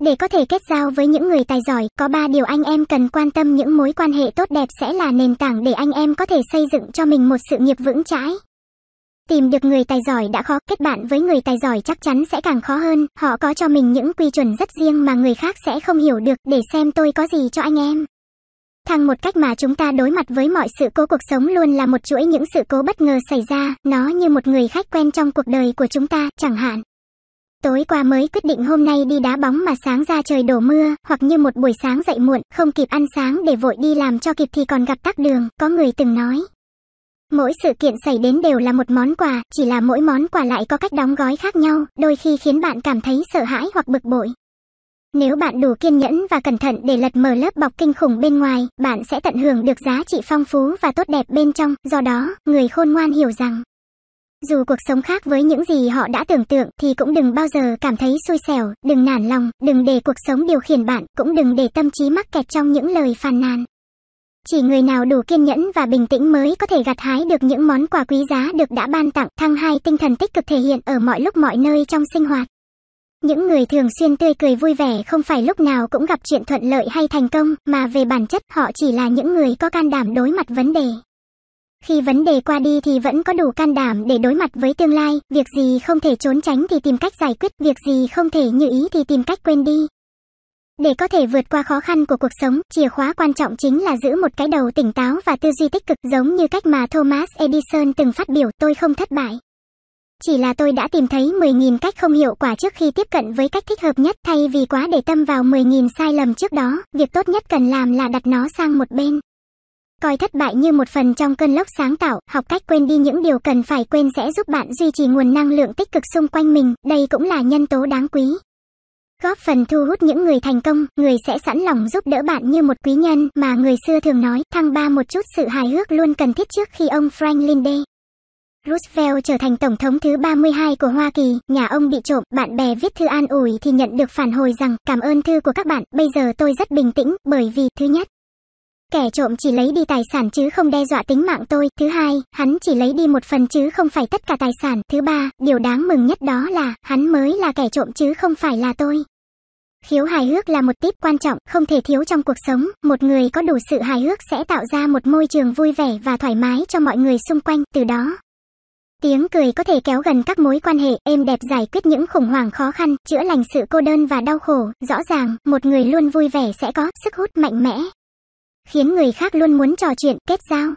Để có thể kết giao với những người tài giỏi, có 3 điều anh em cần quan tâm những mối quan hệ tốt đẹp sẽ là nền tảng để anh em có thể xây dựng cho mình một sự nghiệp vững chãi. Tìm được người tài giỏi đã khó, kết bạn với người tài giỏi chắc chắn sẽ càng khó hơn, họ có cho mình những quy chuẩn rất riêng mà người khác sẽ không hiểu được, để xem tôi có gì cho anh em. Thăng một cách mà chúng ta đối mặt với mọi sự cố cuộc sống luôn là một chuỗi những sự cố bất ngờ xảy ra, nó như một người khách quen trong cuộc đời của chúng ta, chẳng hạn tối qua mới quyết định hôm nay đi đá bóng mà sáng ra trời đổ mưa, hoặc như một buổi sáng dậy muộn, không kịp ăn sáng để vội đi làm cho kịp thì còn gặp tắc đường, có người từng nói. Mỗi sự kiện xảy đến đều là một món quà, chỉ là mỗi món quà lại có cách đóng gói khác nhau, đôi khi khiến bạn cảm thấy sợ hãi hoặc bực bội. Nếu bạn đủ kiên nhẫn và cẩn thận để lật mở lớp bọc kinh khủng bên ngoài, bạn sẽ tận hưởng được giá trị phong phú và tốt đẹp bên trong, do đó, người khôn ngoan hiểu rằng dù cuộc sống khác với những gì họ đã tưởng tượng thì cũng đừng bao giờ cảm thấy xui xẻo, đừng nản lòng, đừng để cuộc sống điều khiển bạn, cũng đừng để tâm trí mắc kẹt trong những lời phàn nàn. Chỉ người nào đủ kiên nhẫn và bình tĩnh mới có thể gặt hái được những món quà quý giá được đã ban tặng, thăng hai tinh thần tích cực thể hiện ở mọi lúc mọi nơi trong sinh hoạt. Những người thường xuyên tươi cười vui vẻ không phải lúc nào cũng gặp chuyện thuận lợi hay thành công, mà về bản chất họ chỉ là những người có can đảm đối mặt vấn đề. Khi vấn đề qua đi thì vẫn có đủ can đảm để đối mặt với tương lai, việc gì không thể trốn tránh thì tìm cách giải quyết, việc gì không thể như ý thì tìm cách quên đi. Để có thể vượt qua khó khăn của cuộc sống, chìa khóa quan trọng chính là giữ một cái đầu tỉnh táo và tư duy tích cực giống như cách mà Thomas Edison từng phát biểu tôi không thất bại. Chỉ là tôi đã tìm thấy 10.000 cách không hiệu quả trước khi tiếp cận với cách thích hợp nhất thay vì quá để tâm vào 10.000 sai lầm trước đó, việc tốt nhất cần làm là đặt nó sang một bên. Coi thất bại như một phần trong cơn lốc sáng tạo, học cách quên đi những điều cần phải quên sẽ giúp bạn duy trì nguồn năng lượng tích cực xung quanh mình, đây cũng là nhân tố đáng quý. Góp phần thu hút những người thành công, người sẽ sẵn lòng giúp đỡ bạn như một quý nhân mà người xưa thường nói, thăng ba một chút sự hài hước luôn cần thiết trước khi ông Franklin D. Roosevelt trở thành tổng thống thứ 32 của Hoa Kỳ, nhà ông bị trộm, bạn bè viết thư an ủi thì nhận được phản hồi rằng, cảm ơn thư của các bạn, bây giờ tôi rất bình tĩnh, bởi vì, thứ nhất, Kẻ trộm chỉ lấy đi tài sản chứ không đe dọa tính mạng tôi. Thứ hai, hắn chỉ lấy đi một phần chứ không phải tất cả tài sản. Thứ ba, điều đáng mừng nhất đó là hắn mới là kẻ trộm chứ không phải là tôi. Khiếu hài hước là một tip quan trọng, không thể thiếu trong cuộc sống. Một người có đủ sự hài hước sẽ tạo ra một môi trường vui vẻ và thoải mái cho mọi người xung quanh. Từ đó, tiếng cười có thể kéo gần các mối quan hệ, êm đẹp giải quyết những khủng hoảng khó khăn, chữa lành sự cô đơn và đau khổ. Rõ ràng, một người luôn vui vẻ sẽ có sức hút mạnh mẽ khiến người khác luôn muốn trò chuyện, kết giao.